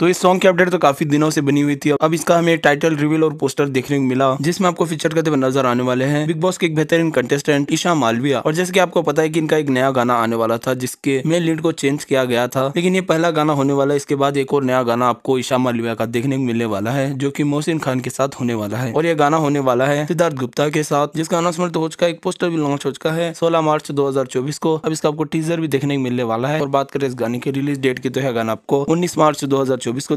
तो इस सॉन्ग की अपडेट तो काफी दिनों से बनी हुई थी अब इसका हमें टाइटल रिवील और पोस्टर देखने को मिला जिसमें आपको फीचर करते हुए नजर आने वाले हैं बिग बॉस के एक बेहतरीन कंटेस्टेंट ईशा मालविया और जैसे कि आपको पता है कि इनका एक नया गाना आने वाला था जिसके मेन लीड को चेंज किया गया था लेकिन ये पहला गाना होने वाला है इसके बाद एक और नया गाना आपको ईशा मालविया का देखने को मिलने वाला है जो की मोहसिन खान के साथ होने वाला है और यह गाना होने वाला है सिद्धार्थ गुप्ता के साथ जिसका अनाउंसमेंट तो हो चुका है एक पोस्टर भी लॉन्च हो चुका है सोलह मार्च दो को अब इसका आपको टीजर भी देखने को मिलने वाला है और बात करें इस गाने की रिलीज डेट की तो यह गाना आपको उन्नीस मार्च दो Ciao,